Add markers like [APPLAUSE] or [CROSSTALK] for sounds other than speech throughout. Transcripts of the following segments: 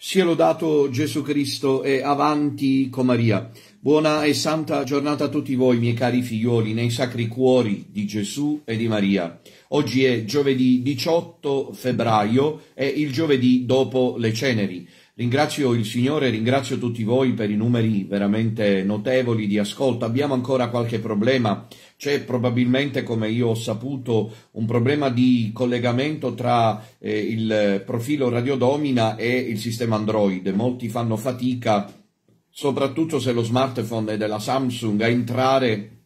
Sia lodato Gesù Cristo e avanti con Maria. Buona e santa giornata a tutti voi, miei cari figlioli, nei sacri cuori di Gesù e di Maria. Oggi è giovedì 18 febbraio, è il giovedì dopo le ceneri. Ringrazio il Signore, ringrazio tutti voi per i numeri veramente notevoli di ascolto. Abbiamo ancora qualche problema c'è probabilmente, come io ho saputo, un problema di collegamento tra eh, il profilo radiodomina e il sistema Android. Molti fanno fatica, soprattutto se lo smartphone è della Samsung, a entrare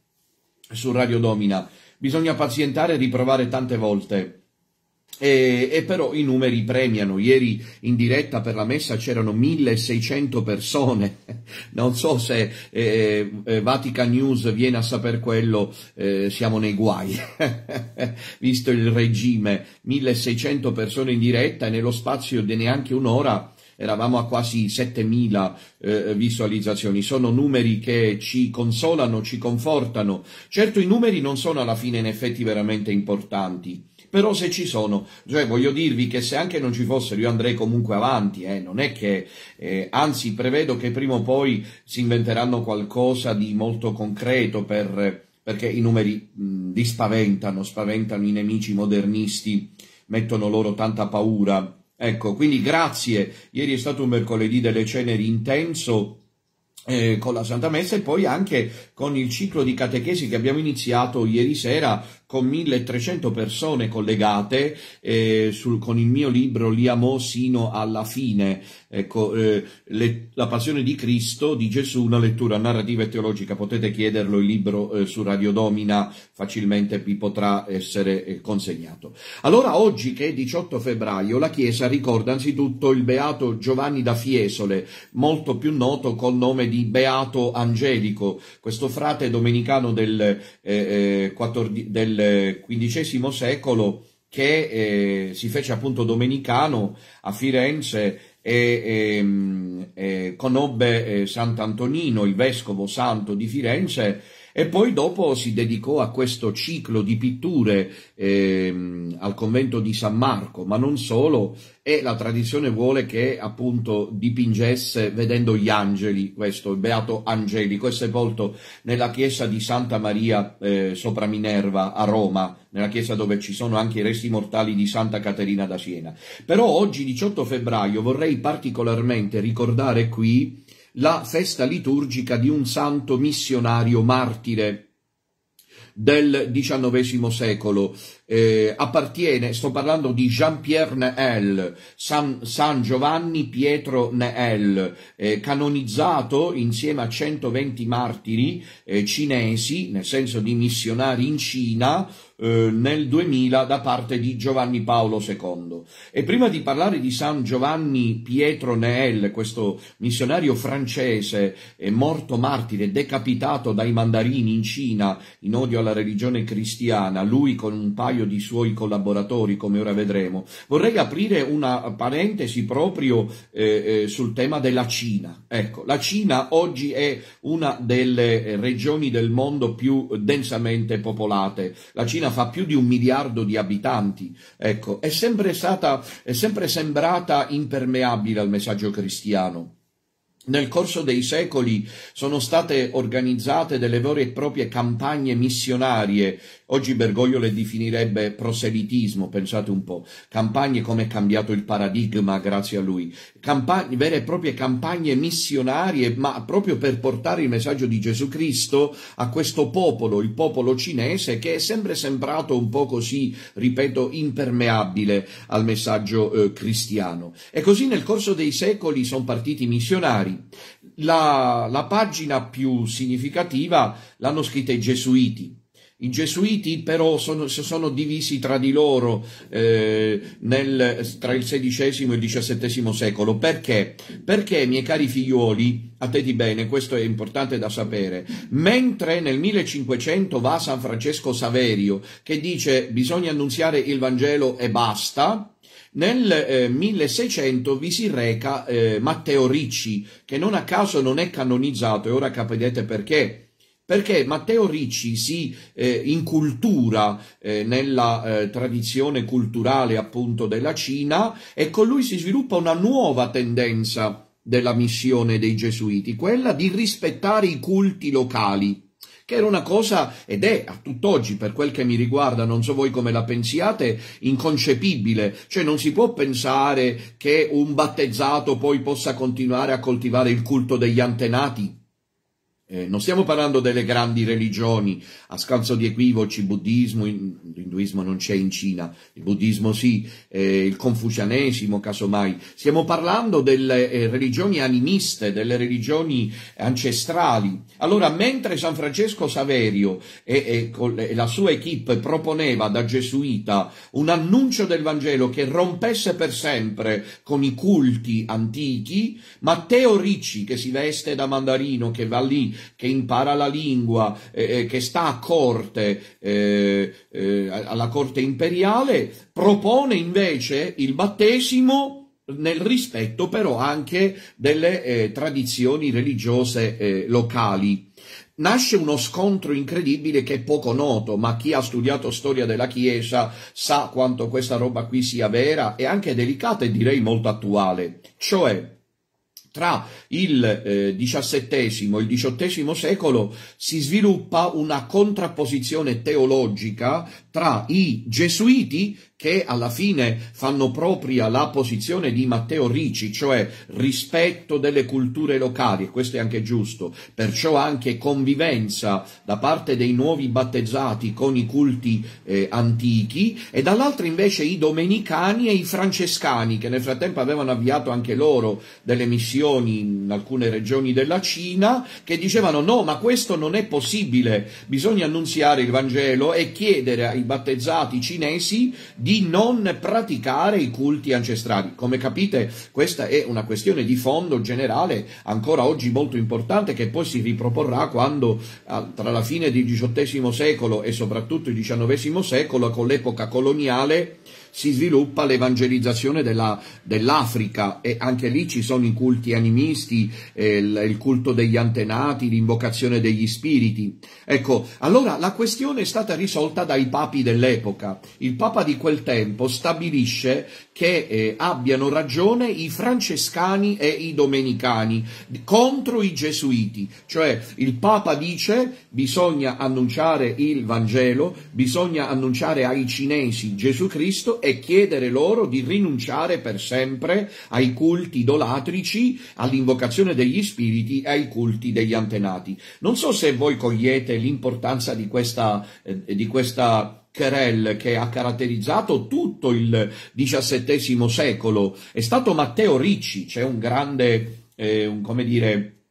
su radiodomina. Bisogna pazientare e riprovare tante volte. E, e, però i numeri premiano. Ieri in diretta per la messa c'erano 1600 persone. [LAUGHS] Non so se eh, eh, Vatican News viene a saper quello, eh, siamo nei guai. [LAUGHS] Visto il regime, 1600 persone in diretta e nello spazio di neanche un'ora eravamo a quasi 7000 eh, visualizzazioni. Sono numeri che ci consolano, ci confortano. Certo i numeri non sono alla fine in effetti veramente importanti però se ci sono, cioè voglio dirvi che se anche non ci fossero io andrei comunque avanti, eh, non è che, eh, anzi prevedo che prima o poi si inventeranno qualcosa di molto concreto per, perché i numeri mh, li spaventano, spaventano i nemici modernisti, mettono loro tanta paura. Ecco, quindi grazie, ieri è stato un mercoledì delle ceneri intenso, eh, con la Santa Messa e poi anche con il ciclo di catechesi che abbiamo iniziato ieri sera con 1300 persone collegate eh, sul, con il mio libro Li amò sino alla fine, ecco, eh, le, La passione di Cristo, di Gesù, una lettura narrativa e teologica. Potete chiederlo il libro eh, su Radio Domina, facilmente vi potrà essere eh, consegnato. Allora oggi che è 18 febbraio la Chiesa ricorda anzitutto il beato Giovanni da Fiesole, molto più noto col nome di Beato Angelico, questo frate domenicano del, 14, eh, eh, del XV secolo che eh, si fece appunto domenicano a Firenze e, e, ehm, e eh, conobbe eh, Sant'Antonino, il vescovo santo di Firenze, e poi dopo si dedicò a questo ciclo di pitture ehm, al convento di San Marco, ma non solo, e la tradizione vuole che appunto dipingesse vedendo gli angeli, questo, il beato angelico, è sepolto nella chiesa di Santa Maria eh, sopra Minerva a Roma, nella chiesa dove ci sono anche i resti mortali di Santa Caterina da Siena. Però oggi, 18 febbraio, vorrei particolarmente ricordare qui la festa liturgica di un santo missionario martire del XIX secolo. Eh, appartiene, sto parlando di Jean-Pierre Neel, San, San, Giovanni Pietro Neel, eh, canonizzato insieme a 120 martiri eh, cinesi, nel senso di missionari in Cina, eh, nel 2000 da parte di Giovanni Paolo II. E prima di parlare di San Giovanni Pietro Neel, questo missionario francese morto martire, decapitato dai mandarini in Cina in odio alla religione cristiana, lui con un paio di suoi collaboratori, come ora vedremo, vorrei aprire una parentesi proprio eh, eh sul tema della Cina. Ecco, la Cina oggi è una delle regioni del mondo più densamente popolate. La Cina fa più di un miliardo di abitanti, ecco, è sempre, stata, è sempre sembrata impermeabile al messaggio cristiano. Nel corso dei secoli sono state organizzate delle vere e proprie campagne missionarie Oggi Bergoglio le definirebbe proselitismo, pensate un po', campagne come è cambiato il paradigma grazie a lui, campagne, vere e proprie campagne missionarie, ma proprio per portare il messaggio di Gesù Cristo a questo popolo, il popolo cinese, che è sempre sembrato un po' così, ripeto, impermeabile al messaggio eh, cristiano. E così nel corso dei secoli sono partiti missionari. La, la pagina più significativa l'hanno scritta i gesuiti, i gesuiti però sono, sono divisi tra di loro eh, nel, tra il XVI e il XVII secolo. Perché? Perché, miei cari figlioli, attenti bene, questo è importante da sapere, mentre nel 1500 va San Francesco Saverio che dice bisogna annunziare il Vangelo e basta, nel eh, 1600 vi si reca eh, Matteo Ricci, che non a caso non è canonizzato, e ora capirete perché perché Matteo Ricci si eh, incultura eh, nella eh, tradizione culturale appunto della Cina e con lui si sviluppa una nuova tendenza della missione dei gesuiti, quella di rispettare i culti locali che era una cosa, ed è a tutt'oggi per quel che mi riguarda, non so voi come la pensiate, inconcepibile, cioè non si può pensare che un battezzato poi possa continuare a coltivare il culto degli antenati, eh, non stiamo parlando delle grandi religioni, a scanso di equivoci, buddismo, l'induismo non c'è in Cina, il buddismo sì, eh, il confucianesimo casomai, stiamo parlando delle eh, religioni animiste, delle religioni ancestrali. Allora, mentre San Francesco Saverio e, e, e la sua equip proponeva da gesuita un annuncio del Vangelo che rompesse per sempre con i culti antichi, Matteo Ricci, che si veste da mandarino, che va lì che impara la lingua, eh, eh, che sta a corte, eh, eh, alla corte imperiale, propone invece il battesimo nel rispetto però anche delle eh, tradizioni religiose eh, locali. Nasce uno scontro incredibile che è poco noto, ma chi ha studiato storia della Chiesa sa quanto questa roba qui sia vera e anche delicata e direi molto attuale. Cioè, tra il XVII eh, e il XVIII secolo si sviluppa una contrapposizione teologica tra i gesuiti che alla fine fanno propria la posizione di Matteo Ricci, cioè rispetto delle culture locali, e questo è anche giusto, perciò anche convivenza da parte dei nuovi battezzati con i culti eh, antichi, e dall'altra invece i domenicani e i francescani, che nel frattempo avevano avviato anche loro delle missioni in alcune regioni della Cina, che dicevano no, ma questo non è possibile, bisogna annunziare il Vangelo e chiedere ai i battezzati cinesi di non praticare i culti ancestrali. Come capite, questa è una questione di fondo generale, ancora oggi molto importante, che poi si riproporrà quando ah, tra la fine del XVIII secolo e soprattutto il XIX secolo, con l'epoca coloniale, si sviluppa l'evangelizzazione della, dell'Africa e anche lì ci sono i culti animisti, eh, il, il culto degli antenati, l'invocazione degli spiriti. Ecco, allora la questione è stata risolta dai papi dell'epoca. Il papa di quel tempo stabilisce che eh, abbiano ragione i francescani e i domenicani contro i gesuiti, cioè il Papa dice bisogna annunciare il Vangelo, bisogna annunciare ai cinesi Gesù Cristo e chiedere loro di rinunciare per sempre ai culti idolatrici, all'invocazione degli spiriti e ai culti degli antenati. Non so se voi cogliete l'importanza di questa, eh, di questa querelle che ha caratterizzato tutto il XVII secolo è stato Matteo Ricci, c'è cioè un grande, eh, un, come dire,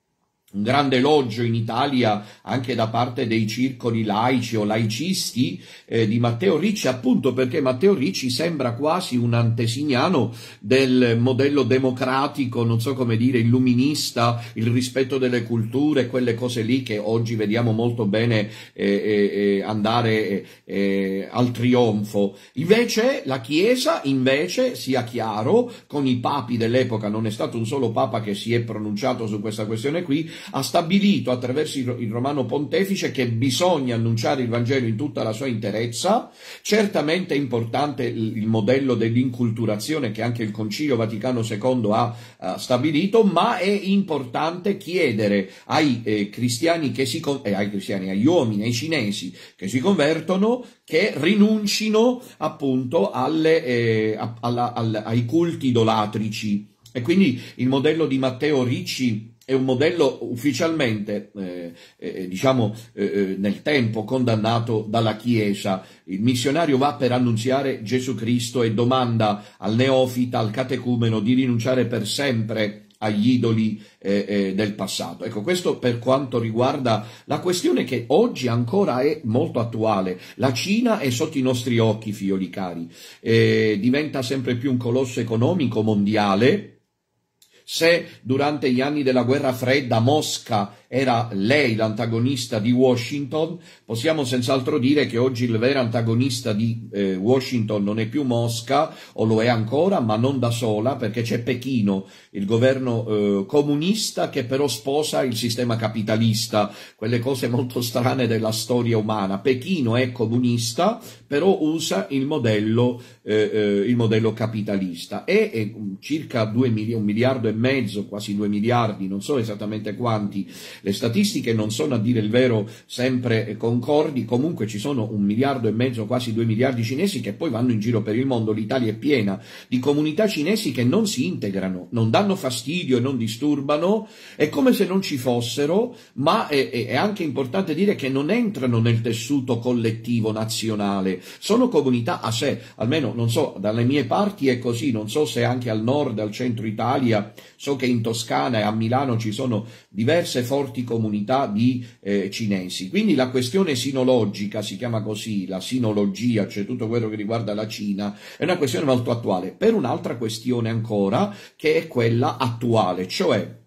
un grande elogio in Italia anche da parte dei circoli laici o laicisti eh, di Matteo Ricci, appunto perché Matteo Ricci sembra quasi un antesignano del modello democratico, non so come dire, illuminista, il rispetto delle culture, quelle cose lì che oggi vediamo molto bene eh, eh, eh andare eh, eh, al trionfo. Invece la Chiesa, invece, sia chiaro, con i papi dell'epoca non è stato un solo papa che si è pronunciato su questa questione qui, ha stabilito attraverso il Romano Pontefice che bisogna annunciare il Vangelo in tutta la sua interezza, certamente è importante il modello dell'inculturazione che anche il Concilio Vaticano II ha stabilito, ma è importante chiedere ai eh, cristiani, si, eh, ai cristiani, agli uomini, ai cinesi che si convertono, che rinuncino appunto alle, eh, alla, alla, ai culti idolatrici. E quindi il modello di Matteo Ricci è un modello ufficialmente, eh, eh, diciamo, eh, eh, nel tempo condannato dalla Chiesa. Il missionario va per annunziare Gesù Cristo e domanda al neofita, al catecumeno, di rinunciare per sempre agli idoli eh, eh, del passato. Ecco, questo per quanto riguarda la questione che oggi ancora è molto attuale. La Cina è sotto i nostri occhi, figlioli cari, diventa sempre più un colosso economico mondiale, se durante gli anni della guerra fredda Mosca era lei l'antagonista di Washington, possiamo senz'altro dire che oggi il vero antagonista di eh, Washington non è più Mosca, o lo è ancora, ma non da sola, perché c'è Pechino, il governo eh, comunista che però sposa il sistema capitalista, quelle cose molto strane della storia umana. Pechino è comunista, però usa il modello, eh, eh il modello capitalista e, e mm, circa 2 mili- un miliardo e mezzo, quasi 2 miliardi, non so esattamente quanti, le statistiche non sono a dire il vero sempre concordi, comunque ci sono un miliardo e mezzo, quasi due miliardi cinesi che poi vanno in giro per il mondo, l'Italia è piena di comunità cinesi che non si integrano, non danno fastidio e non disturbano, è come se non ci fossero, ma è, è anche importante dire che non entrano nel tessuto collettivo nazionale, sono comunità a sé, almeno non so, dalle mie parti è così, non so se anche al nord, al centro Italia, so che in Toscana e a Milano ci sono diverse forze forti comunità di eh, cinesi. Quindi la questione sinologica, si chiama così, la sinologia, cioè tutto quello che riguarda la Cina, è una questione molto attuale, per un'altra questione ancora che è quella attuale, cioè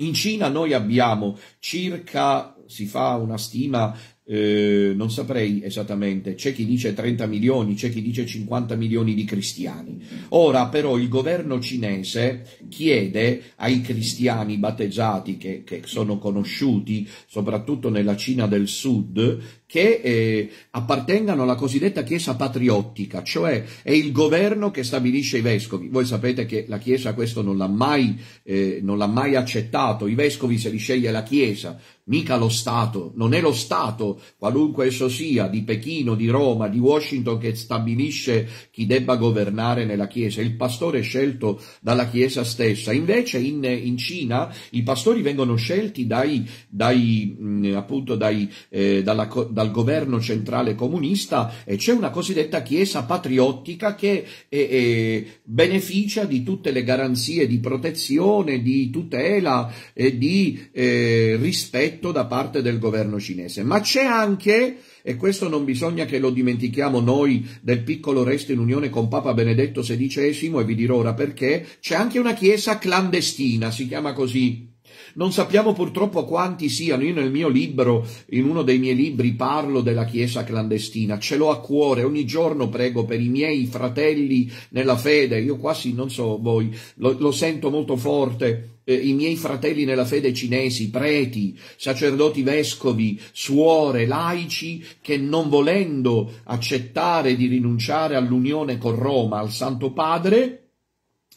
in Cina noi abbiamo circa si fa una stima eh, non saprei esattamente, c'è chi dice 30 milioni, c'è chi dice 50 milioni di cristiani. Ora però il governo cinese chiede ai cristiani battezzati che, che sono conosciuti soprattutto nella Cina del Sud che eh, appartengano alla cosiddetta Chiesa patriottica, cioè è il governo che stabilisce i vescovi. Voi sapete che la Chiesa questo non l'ha mai, eh, non l'ha mai accettato, i vescovi se li sceglie la Chiesa, mica lo Stato, non è lo Stato qualunque esso sia, di Pechino, di Roma, di Washington, che stabilisce chi debba governare nella Chiesa. Il pastore è scelto dalla Chiesa stessa. Invece in, in Cina i pastori vengono scelti dai, dai, mm, appunto dai, eh, dalla, dal governo centrale comunista e c'è una cosiddetta Chiesa patriottica che eh, eh, beneficia di tutte le garanzie di protezione, di tutela e di eh, rispetto da parte del governo cinese. Ma c'è anche, e questo non bisogna che lo dimentichiamo noi del piccolo resto in unione con Papa Benedetto XVI, e vi dirò ora perché, c'è anche una chiesa clandestina, si chiama così, non sappiamo purtroppo quanti siano. Io nel mio libro, in uno dei miei libri, parlo della Chiesa clandestina. Ce l'ho a cuore. Ogni giorno prego per i miei fratelli nella fede. Io quasi non so voi, lo, lo sento molto forte eh, i miei fratelli nella fede cinesi, preti, sacerdoti vescovi, suore, laici, che non volendo accettare di rinunciare all'unione con Roma, al Santo Padre,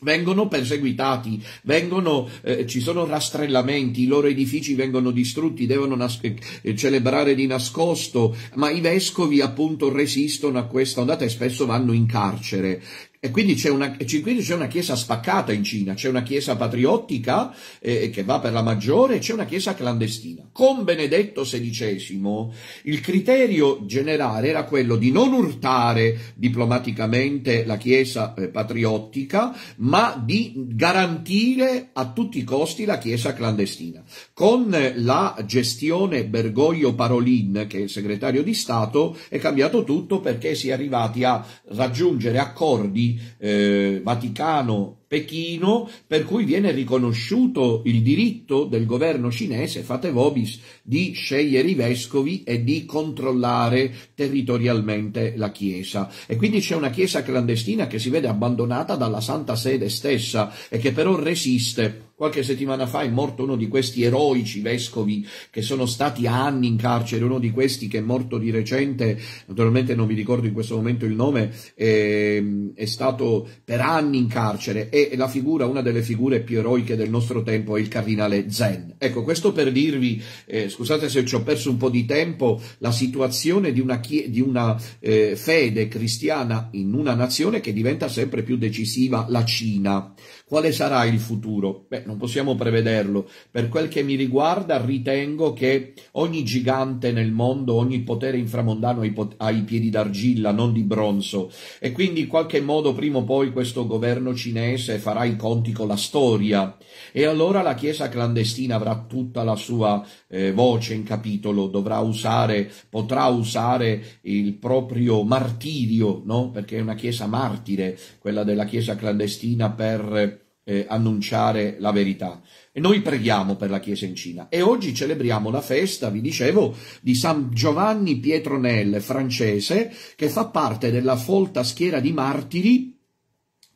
vengono perseguitati, vengono, eh, ci sono rastrellamenti, i loro edifici vengono distrutti, devono nas- eh, eh celebrare di nascosto, ma i vescovi appunto resistono a questa ondata e spesso vanno in carcere. E quindi c'è una, quindi c'è una chiesa spaccata in Cina, c'è una chiesa patriottica eh, che va per la maggiore e c'è una chiesa clandestina. Con Benedetto XVI il criterio generale era quello di non urtare diplomaticamente la chiesa eh, patriottica, ma di garantire a tutti i costi la chiesa clandestina. Con eh, la gestione Bergoglio Parolin, che è il segretario di Stato, è cambiato tutto perché si è arrivati a raggiungere accordi eh, Vaticano Pechino, per cui viene riconosciuto il diritto del governo cinese, fate vobis, di scegliere i vescovi e di controllare territorialmente la Chiesa. E quindi c'è una Chiesa clandestina che si vede abbandonata dalla Santa Sede stessa e che però resiste Qualche settimana fa è morto uno di questi eroici vescovi che sono stati anni in carcere, uno di questi che è morto di recente, naturalmente non mi ricordo in questo momento il nome, è, ehm, è stato per anni in carcere e la figura, una delle figure più eroiche del nostro tempo è il cardinale Zen. Ecco, questo per dirvi, eh, scusate se ci ho perso un po' di tempo, la situazione di una, di una eh, fede cristiana in una nazione che diventa sempre più decisiva, la Cina. Quale sarà il futuro? Beh, non possiamo prevederlo. Per quel che mi riguarda, ritengo che ogni gigante nel mondo, ogni potere inframondano ha i piedi d'argilla, non di bronzo. E quindi in qualche modo, prima o poi, questo governo cinese farà i conti con la storia. E allora la Chiesa clandestina avrà tutta la sua eh, voce in capitolo, dovrà usare, potrà usare il proprio martirio, no? Perché è una Chiesa martire, quella della Chiesa clandestina per eh, annunciare la verità. E noi preghiamo per la Chiesa in Cina e oggi celebriamo la festa, vi dicevo, di San Giovanni Pietronel, francese, che fa parte della folta schiera di martiri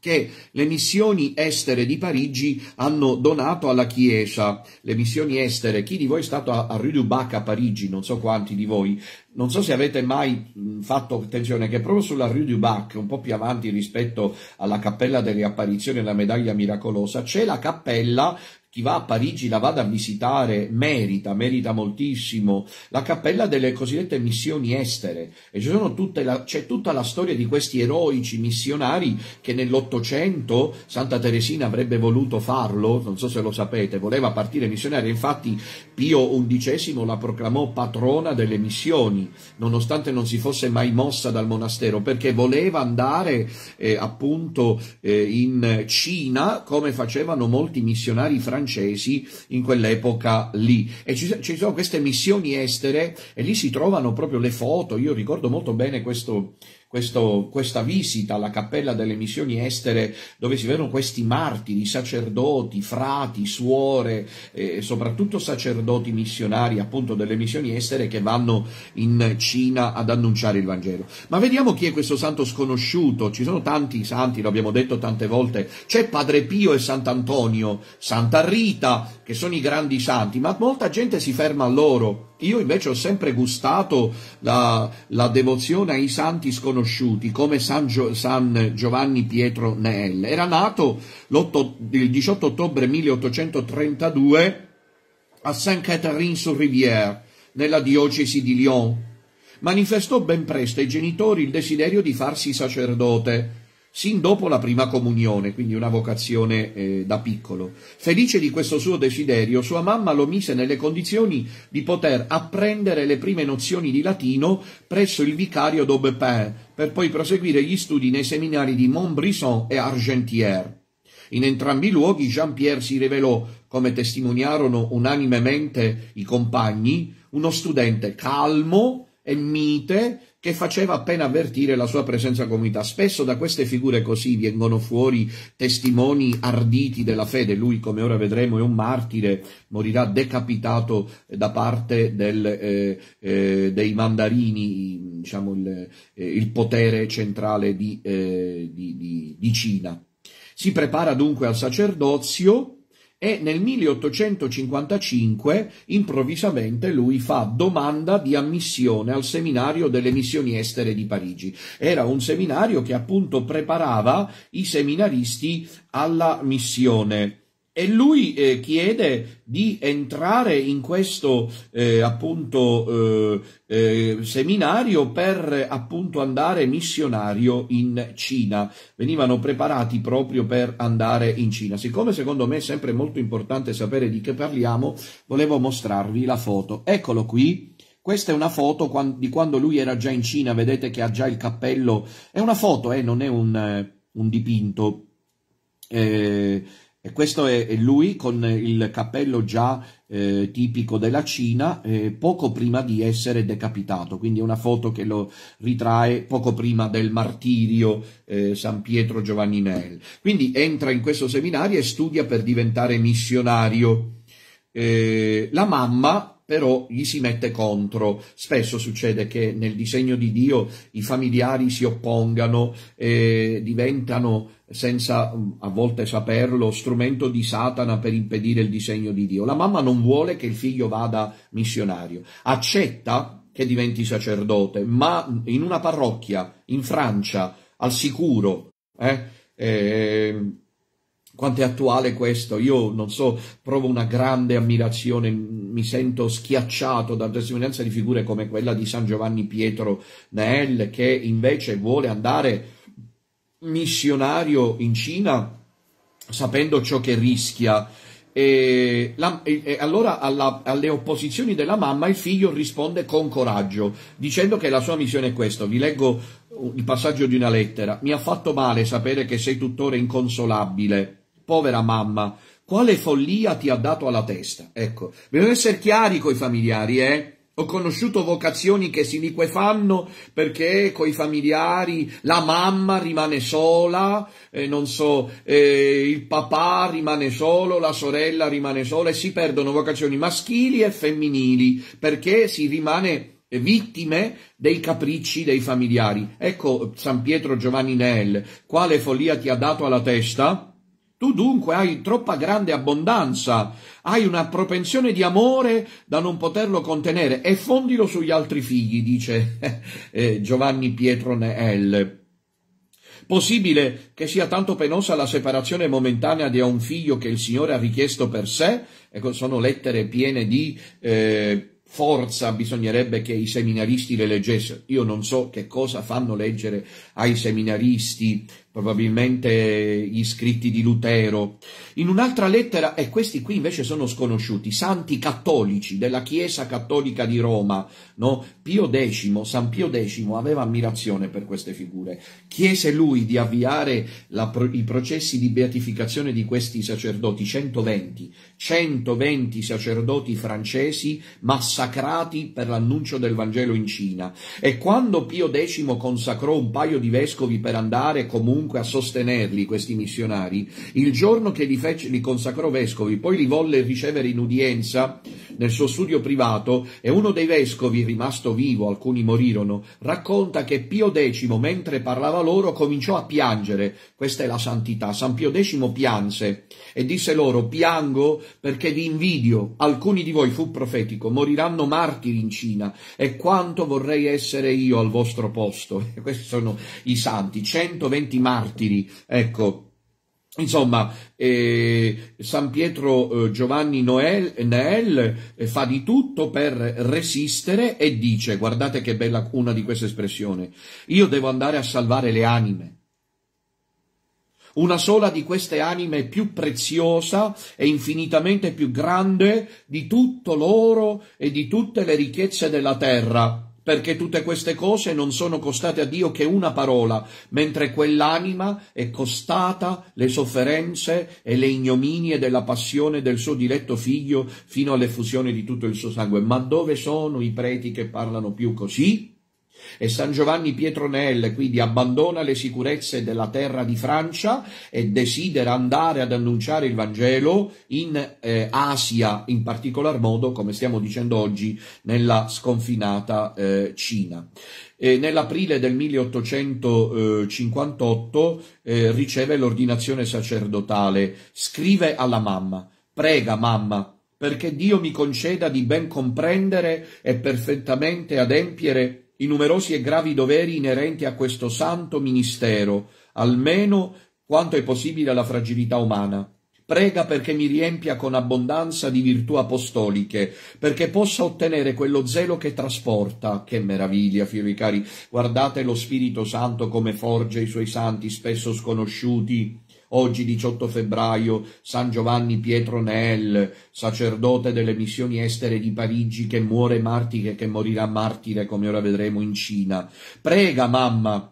che le missioni estere di Parigi hanno donato alla Chiesa. Le missioni estere, chi di voi è stato a, a Rue du Bac a Parigi? Non so quanti di voi. Non so se avete mai fatto attenzione che proprio sulla Rue du Bac, un po' più avanti rispetto alla Cappella delle Apparizioni e alla Medaglia Miracolosa, c'è la cappella chi va a Parigi la vada a visitare merita, merita moltissimo, la cappella delle cosiddette missioni estere e la, c'è tutta la storia di questi eroici missionari che nell'Ottocento Santa Teresina avrebbe voluto farlo, non so se lo sapete, voleva partire missionaria, infatti Pio XI la proclamò patrona delle missioni, nonostante non si fosse mai mossa dal monastero, perché voleva andare eh, appunto eh, in Cina come facevano molti missionari francesi francesi in quell'epoca lì. E ci, ci sono queste missioni estere e lì si trovano proprio le foto. Io ricordo molto bene questo, questo, questa visita alla Cappella delle Missioni Estere dove si vedono questi martiri, sacerdoti, frati, suore, eh, soprattutto sacerdoti missionari appunto delle missioni estere che vanno in Cina ad annunciare il Vangelo. Ma vediamo chi è questo santo sconosciuto, ci sono tanti santi, lo abbiamo detto tante volte, c'è Padre Pio e Sant'Antonio, Santa Rita, che sono i grandi santi, ma molta gente si ferma a loro. Io invece ho sempre gustato la, la devozione ai santi sconosciuti, come San, Gio, San Giovanni Pietro Neel. Era nato il 18 ottobre 1832 a Saint-Catherine-sur-Rivière, nella diocesi di Lyon. Manifestò ben presto ai genitori il desiderio di farsi sacerdote sin dopo la prima comunione, quindi una vocazione eh, da piccolo. Felice di questo suo desiderio, sua mamma lo mise nelle condizioni di poter apprendere le prime nozioni di latino presso il vicario d'Aubepin, per poi proseguire gli studi nei seminari di Montbrison e Argentière. In entrambi i luoghi Jean-Pierre si rivelò, come testimoniarono unanimemente i compagni, uno studente calmo e mite che faceva appena avvertire la sua presenza comunità. Spesso da queste figure così vengono fuori testimoni arditi della fede. Lui, come ora vedremo, è un martire, morirà decapitato da parte del, eh, eh, dei mandarini, diciamo il, eh, il potere centrale di, eh, di, di, di Cina. Si prepara dunque al sacerdozio e nel 1855 improvvisamente lui fa domanda di ammissione al seminario delle missioni estere di Parigi. Era un seminario che appunto preparava i seminaristi alla missione e lui eh, chiede di entrare in questo eh, appunto eh, eh, seminario per appunto andare missionario in Cina. Venivano preparati proprio per andare in Cina. Siccome secondo me è sempre molto importante sapere di che parliamo, volevo mostrarvi la foto. Eccolo qui. Questa è una foto di quando lui era già in Cina, vedete che ha già il cappello. È una foto, eh, non è un, un dipinto. Eh, e questo è, lui con il cappello già eh, tipico della Cina, eh, poco prima di essere decapitato. Quindi è una foto che lo ritrae poco prima del martirio eh, San Pietro Giovanni Nel. Quindi entra in questo seminario e studia per diventare missionario. Eh, la mamma però gli si mette contro. Spesso succede che nel disegno di Dio i familiari si oppongano e diventano, senza a volte saperlo, strumento di Satana per impedire il disegno di Dio. La mamma non vuole che il figlio vada missionario, accetta che diventi sacerdote, ma in una parrocchia, in Francia, al sicuro, eh, eh, quanto è attuale questo? Io non so, provo una grande ammirazione, mi sento schiacciato da testimonianza di figure come quella di San Giovanni Pietro Neel, che invece vuole andare missionario in Cina sapendo ciò che rischia. E, la, e allora alla, alle opposizioni della mamma il figlio risponde con coraggio, dicendo che la sua missione è questa. Vi leggo il passaggio di una lettera. Mi ha fatto male sapere che sei tuttora inconsolabile Povera mamma, quale follia ti ha dato alla testa? Ecco, bisogna essere chiari coi familiari, eh? Ho conosciuto vocazioni che si liquefanno perché coi familiari la mamma rimane sola, eh, non so, eh, il papà rimane solo, la sorella rimane sola e si perdono vocazioni maschili e femminili perché si rimane vittime dei capricci dei familiari. Ecco San Pietro Giovanni Nel, quale follia ti ha dato alla testa? Tu dunque hai troppa grande abbondanza, hai una propensione di amore da non poterlo contenere e fondilo sugli altri figli, dice [LAUGHS] eh, Giovanni Pietro Neel. Possibile che sia tanto penosa la separazione momentanea di un figlio che il Signore ha richiesto per sé? Ecco, sono lettere piene di eh, forza, bisognerebbe che i seminaristi le leggessero. Io non so che cosa fanno leggere ai seminaristi probabilmente gli scritti di Lutero. In un'altra lettera, e questi qui invece sono sconosciuti, santi cattolici della Chiesa Cattolica di Roma, no? Pio X, San Pio X aveva ammirazione per queste figure, chiese lui di avviare la, i processi di beatificazione di questi sacerdoti, 120, 120 sacerdoti francesi massacrati per l'annuncio del Vangelo in Cina. E quando Pio X consacrò un paio di vescovi per andare comunque dunque a sostenerli, questi missionari, il giorno che li, fece, li consacrò vescovi, poi li volle ricevere in udienza nel suo studio privato e uno dei vescovi, rimasto vivo, alcuni morirono, racconta che Pio X, mentre parlava loro, cominciò a piangere. Questa è la santità. San Pio X pianse e disse loro, piango perché vi invidio. Alcuni di voi, fu profetico, moriranno martiri in Cina e quanto vorrei essere io al vostro posto. [LAUGHS] Questi sono i santi, 120 martiri. Ecco, Insomma, eh, San Pietro eh, Giovanni Noel, Nael eh, fa di tutto per resistere e dice, guardate che bella una di queste espressioni, io devo andare a salvare le anime. Una sola di queste anime è più preziosa e infinitamente più grande di tutto l'oro e di tutte le ricchezze della terra perché tutte queste cose non sono costate a Dio che una parola, mentre quell'anima è costata le sofferenze e le ignominie della passione del suo diletto figlio fino all'effusione di tutto il suo sangue. Ma dove sono i preti che parlano più così? E San Giovanni Pietro Nel quindi abbandona le sicurezze della terra di Francia e desidera andare ad annunciare il Vangelo in eh, Asia, in particolar modo, come stiamo dicendo oggi, nella sconfinata eh, Cina. E nell'aprile del 1858 eh, eh, riceve l'ordinazione sacerdotale, scrive alla mamma, prega mamma, perché Dio mi conceda di ben comprendere e perfettamente adempiere i numerosi e gravi doveri inerenti a questo santo ministero, almeno quanto è possibile alla fragilità umana. Prega perché mi riempia con abbondanza di virtù apostoliche, perché possa ottenere quello zelo che trasporta. Che meraviglia, fiori cari! Guardate lo Spirito Santo come forge i suoi santi, spesso sconosciuti, oggi 18 febbraio, San Giovanni Pietro Nel, sacerdote delle missioni estere di Parigi che muore martire, che morirà martire come ora vedremo in Cina. Prega, mamma,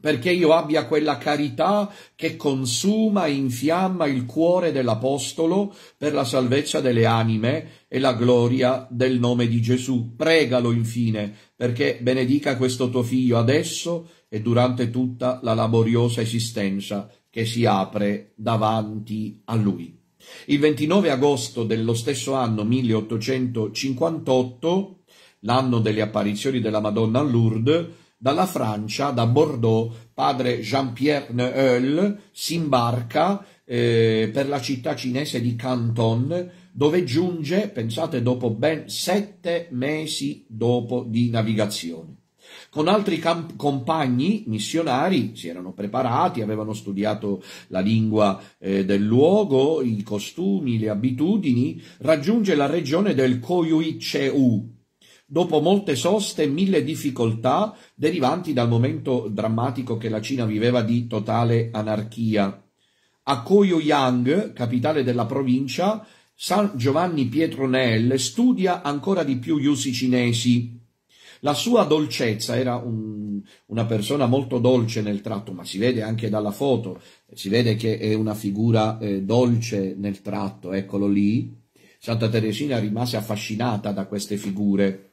perché io abbia quella carità che consuma e infiamma il cuore dell'Apostolo per la salvezza delle anime e la gloria del nome di Gesù. Pregalo infine, perché benedica questo tuo figlio adesso e durante tutta la laboriosa esistenza che si apre davanti a lui. Il 29 agosto dello stesso anno 1858, l'anno delle apparizioni della Madonna a Lourdes, dalla Francia, da Bordeaux, padre Jean-Pierre Neuel si imbarca eh, per la città cinese di Canton, dove giunge, pensate, dopo ben sette mesi dopo di navigazione. Con altri camp- compagni missionari si erano preparati, avevano studiato la lingua eh, del luogo, i costumi, le abitudini, raggiunge la regione del Koyuicheu, dopo molte soste e mille difficoltà derivanti dal momento drammatico che la Cina viveva di totale anarchia. A Koyoyang, capitale della provincia, San Giovanni Pietro Nel studia ancora di più gli usi cinesi la sua dolcezza era un, una persona molto dolce nel tratto, ma si vede anche dalla foto, si vede che è una figura eh, dolce nel tratto, eccolo lì. Santa Teresina rimase affascinata da queste figure.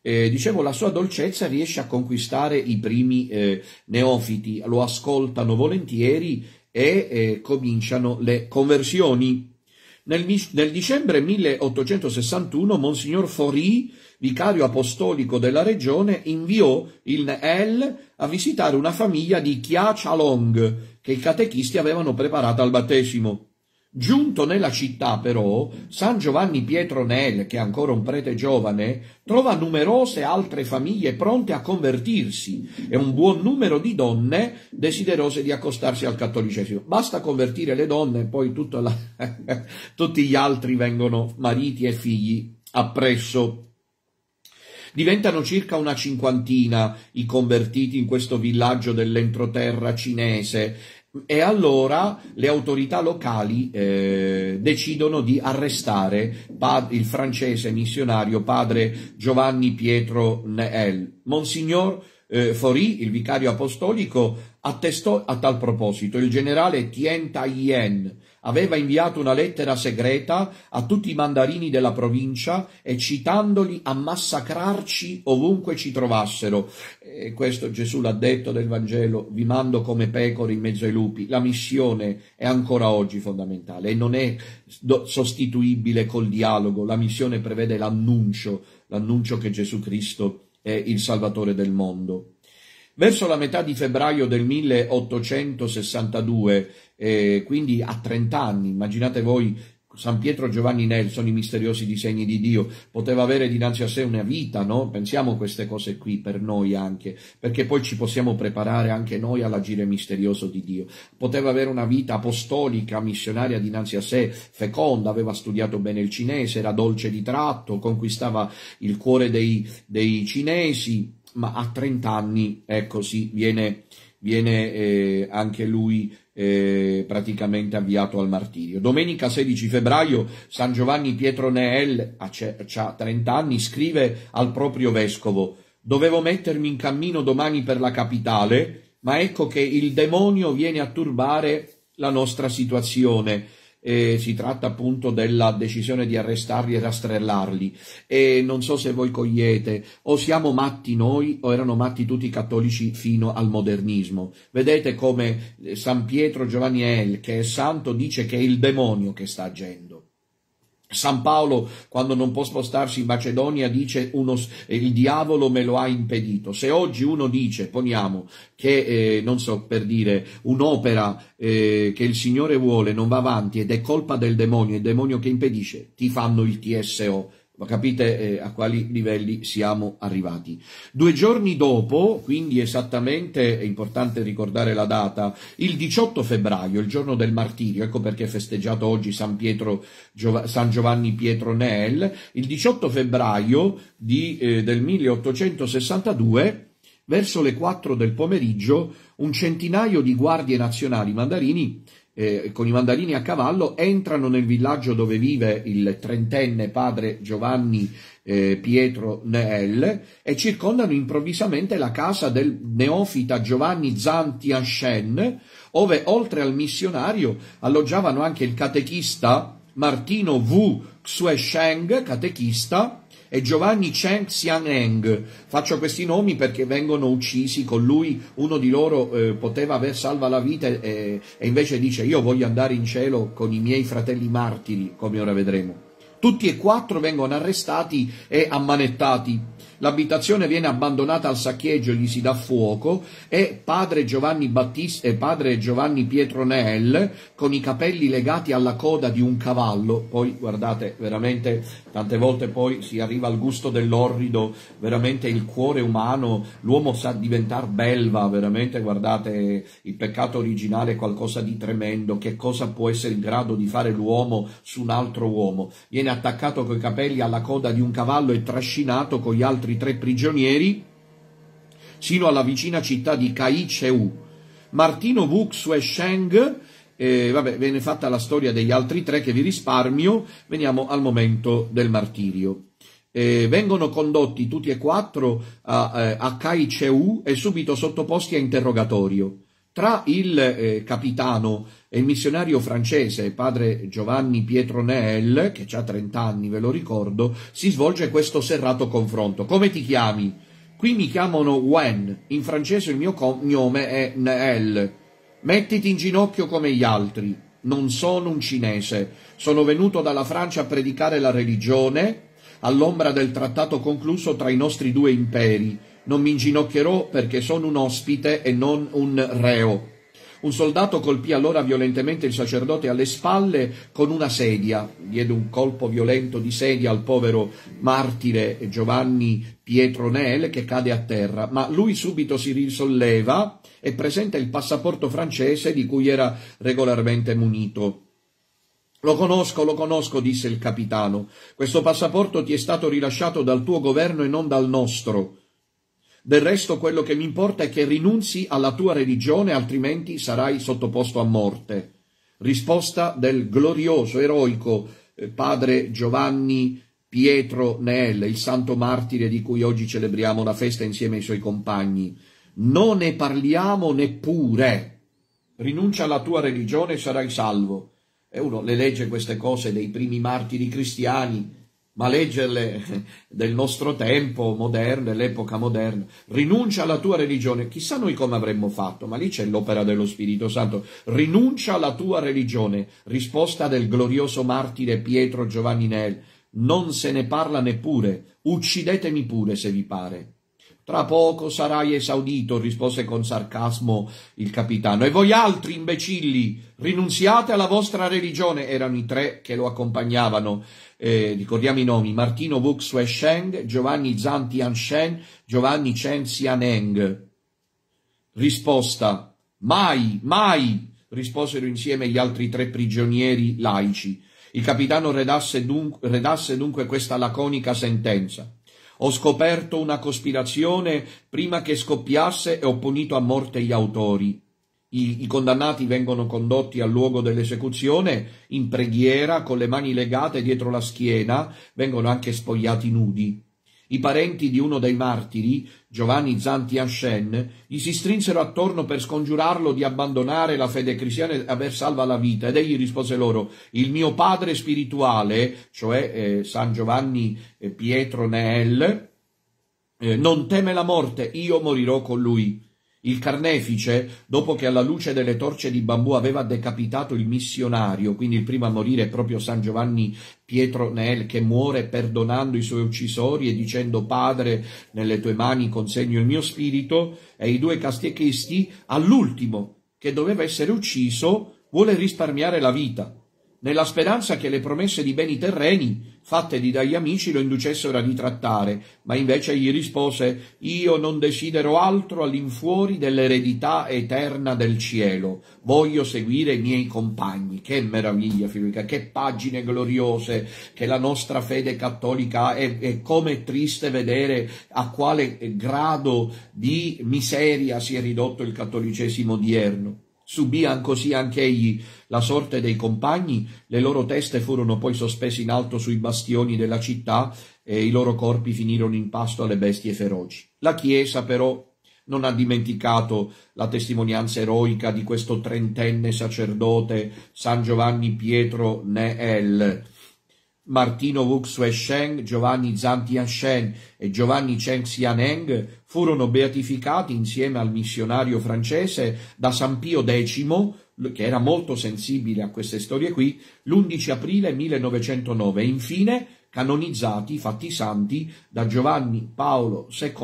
Eh, dicevo, la sua dolcezza riesce a conquistare i primi eh, neofiti, lo ascoltano volentieri e eh, cominciano le conversioni. Nel, nel dicembre 1861 Monsignor Forì, vicario apostolico della regione, inviò il Neel a visitare una famiglia di Chia Chalong che i catechisti avevano preparata al battesimo. Giunto nella città, però, San Giovanni Pietro Nel, che è ancora un prete giovane, trova numerose altre famiglie pronte a convertirsi e un buon numero di donne desiderose di accostarsi al cattolicesimo. Basta convertire le donne e poi la... [LAUGHS] tutti gli altri vengono mariti e figli appresso. Diventano circa una cinquantina i convertiti in questo villaggio dell'entroterra cinese e allora le autorità locali eh, decidono di arrestare pad- il francese missionario padre Giovanni Pietro Neel. Monsignor eh, Fori, il vicario apostolico, attestò a tal proposito il generale Tien Tayen, aveva inviato una lettera segreta a tutti i mandarini della provincia, eccitandoli a massacrarci ovunque ci trovassero. E questo Gesù l'ha detto nel Vangelo, vi mando come pecore in mezzo ai lupi. La missione è ancora oggi fondamentale e non è sostituibile col dialogo. La missione prevede l'annuncio, l'annuncio che Gesù Cristo è il Salvatore del mondo. Verso la metà di febbraio del 1862 eh, quindi a 30 anni, immaginate voi San Pietro Giovanni Nelson, i misteriosi disegni di Dio, poteva avere dinanzi a sé una vita, no? Pensiamo a queste cose qui per noi anche, perché poi ci possiamo preparare anche noi all'agire misterioso di Dio. Poteva avere una vita apostolica, missionaria dinanzi a sé, feconda, aveva studiato bene il cinese, era dolce di tratto, conquistava il cuore dei, dei cinesi, ma a 30 anni, ecco, sì, viene, viene eh, anche lui eh, praticamente avviato al martirio. Domenica 16 febbraio San Giovanni Pietro Neel, ha 30 anni, scrive al proprio vescovo Dovevo mettermi in cammino domani per la capitale, ma ecco che il demonio viene a turbare la nostra situazione eh, si tratta appunto della decisione di arrestarli e rastrellarli e non so se voi cogliete o siamo matti noi o erano matti tutti i cattolici fino al modernismo vedete come eh, San Pietro Giovanni El che è santo dice che è il demonio che sta agendo San Paolo, quando non può spostarsi in Macedonia, dice uno, eh, il diavolo me lo ha impedito. Se oggi uno dice, poniamo, che, eh, non so per dire, un'opera eh, che il Signore vuole non va avanti ed è colpa del demonio, il demonio che impedisce, ti fanno il TSO capite eh, a quali livelli siamo arrivati. Due giorni dopo, quindi esattamente, è importante ricordare la data, il 18 febbraio, il giorno del martirio, ecco perché è festeggiato oggi San, Pietro, Giov- San Giovanni Pietro Neel, il 18 febbraio di, eh, del 1862, verso le 4 del pomeriggio, un centinaio di guardie nazionali mandarini eh, con i mandarini a cavallo, entrano nel villaggio dove vive il trentenne padre Giovanni eh, Pietro Neel e circondano improvvisamente la casa del neofita Giovanni Zanti Ascen, ove oltre al missionario alloggiavano anche il catechista Martino V. Xuesheng, catechista, e Giovanni Cheng Xianeng. Faccio questi nomi perché vengono uccisi con lui, uno di loro eh, poteva aver salva la vita e, eh, e invece dice io voglio andare in cielo con i miei fratelli martiri, come ora vedremo. Tutti e quattro vengono arrestati e ammanettati. L'abitazione viene abbandonata al saccheggio, gli si dà fuoco e padre Giovanni, Battista, padre Giovanni Pietro Neel, con i capelli legati alla coda di un cavallo, poi guardate, veramente tante volte poi si arriva al gusto dell'orrido, veramente il cuore umano, l'uomo sa diventare belva, veramente guardate, il peccato originale è qualcosa di tremendo, che cosa può essere in grado di fare l'uomo su un altro uomo? Viene attaccato coi capelli alla coda di un cavallo e trascinato con gli altri tre prigionieri sino alla vicina città di Caicheu. Martino Wuxu e Sheng, eh, vabbè, viene fatta la storia degli altri tre che vi risparmio, veniamo al momento del martirio. Eh, vengono condotti tutti e quattro a, eh, a Caicheu e subito sottoposti a interrogatorio. Tra il eh, capitano e il missionario francese, padre Giovanni Pietro Neel, che ha 30 anni, ve lo ricordo, si svolge questo serrato confronto. Come ti chiami? Qui mi chiamano Wen, in francese il mio cognome è Neel. Mettiti in ginocchio come gli altri. Non sono un cinese. Sono venuto dalla Francia a predicare la religione all'ombra del trattato concluso tra i nostri due imperi. Non mi inginocchierò perché sono un ospite e non un reo. Un soldato colpì allora violentemente il sacerdote alle spalle con una sedia, diede un colpo violento di sedia al povero martire Giovanni Pietro Nel che cade a terra, ma lui subito si risolleva e presenta il passaporto francese di cui era regolarmente munito. Lo conosco, lo conosco, disse il capitano. Questo passaporto ti è stato rilasciato dal tuo governo e non dal nostro. Del resto quello che mi importa è che rinunzi alla tua religione, altrimenti sarai sottoposto a morte. Risposta del glorioso, eroico eh, padre Giovanni Pietro Neel, il santo martire di cui oggi celebriamo la festa insieme ai suoi compagni. Non ne parliamo neppure. Rinuncia alla tua religione e sarai salvo. E uno le legge queste cose dei primi martiri cristiani, ma leggerle del nostro tempo moderno, dell'epoca moderna. Rinuncia alla tua religione. Chissà noi come avremmo fatto, ma lì c'è l'opera dello Spirito Santo. Rinuncia alla tua religione. Risposta del glorioso martire Pietro Giovanni Nel. Non se ne parla neppure. Uccidetemi pure se vi pare. Tra poco sarai esaudito, rispose con sarcasmo il capitano. E voi altri imbecilli, rinunziate alla vostra religione. Erano i tre che lo accompagnavano. Eh, ricordiamo i nomi: Martino Wuxue Sheng, Giovanni Zanti Tian Shen, Giovanni Chen Xianeng. Risposta: Mai, mai, risposero insieme gli altri tre prigionieri laici. Il capitano redasse dunque, redasse dunque questa laconica sentenza. Ho scoperto una cospirazione prima che scoppiasse e ho punito a morte gli autori. I, I, condannati vengono condotti al luogo dell'esecuzione in preghiera, con le mani legate dietro la schiena, vengono anche spogliati nudi. I parenti di uno dei martiri, Giovanni Zanti Ashen, gli si strinsero attorno per scongiurarlo di abbandonare la fede cristiana e aver salva la vita, ed egli rispose loro, il mio padre spirituale, cioè eh, San Giovanni eh, Pietro Neel, eh, non teme la morte, io morirò con lui. Il carnefice, dopo che alla luce delle torce di bambù aveva decapitato il missionario, quindi il primo a morire è proprio San Giovanni Pietro Nel, che muore perdonando i suoi uccisori e dicendo Padre, nelle tue mani consegno il mio spirito, e i due castiechisti, all'ultimo, che doveva essere ucciso, vuole risparmiare la vita nella speranza che le promesse di beni terreni fatte di dagli amici lo inducessero a ritrattare, ma invece gli rispose Io non desidero altro all'infuori dell'eredità eterna del cielo, voglio seguire i miei compagni. Che meraviglia, figliuca, che pagine gloriose che la nostra fede cattolica ha e, e come triste vedere a quale grado di miseria si è ridotto il cattolicesimo odierno. Subì così anche egli la sorte dei compagni, le loro teste furono poi sospese in alto sui bastioni della città e i loro corpi finirono in pasto alle bestie feroci. La Chiesa però non ha dimenticato la testimonianza eroica di questo trentenne sacerdote San Giovanni Pietro Neel, Martino Wuxue Sheng, Giovanni Zantian Shen e Giovanni Cheng Xianeng furono beatificati insieme al missionario francese da San Pio X, che era molto sensibile a queste storie qui, l'11 aprile 1909 e infine canonizzati, fatti santi, da Giovanni Paolo II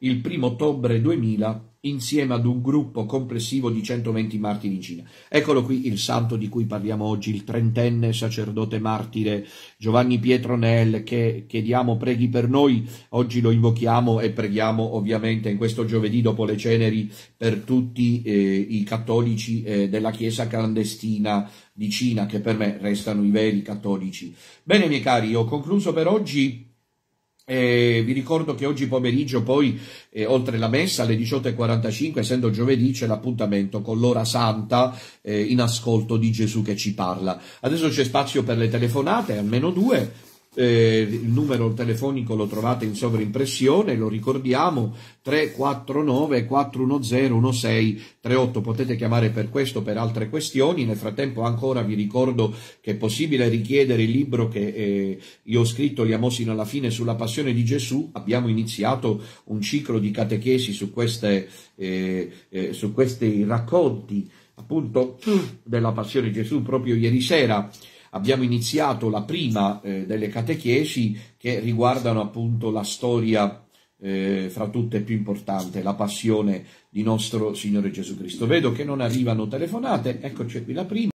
il 1 ottobre 2000 insieme ad un gruppo complessivo di 120 martiri in Cina. Eccolo qui il santo di cui parliamo oggi, il trentenne sacerdote martire Giovanni Pietro Nel, che chiediamo preghi per noi, oggi lo invochiamo e preghiamo ovviamente in questo giovedì dopo le ceneri per tutti eh, i cattolici eh, della Chiesa clandestina di Cina, che per me restano i veri cattolici. Bene miei cari, ho concluso per oggi eh, vi ricordo che oggi pomeriggio, poi, eh, oltre la messa, alle 18.45, essendo giovedì, c'è l'appuntamento con l'ora santa eh, in ascolto di Gesù che ci parla. Adesso c'è spazio per le telefonate, almeno due eh, il numero telefonico lo trovate in sovrimpressione, lo ricordiamo 349 410 1638. Potete chiamare per questo o per altre questioni. Nel frattempo ancora vi ricordo che è possibile richiedere il libro che eh, io ho scritto, L'Iamosina alla fine, sulla passione di Gesù. Abbiamo iniziato un ciclo di catechesi su, queste, eh, eh, su questi racconti appunto mm. della passione di Gesù proprio ieri sera Abbiamo iniziato la prima eh, delle catechesi che riguardano appunto la storia eh, fra tutte più importante, la passione di nostro Signore Gesù Cristo. Vedo che non arrivano telefonate, eccoci qui la prima.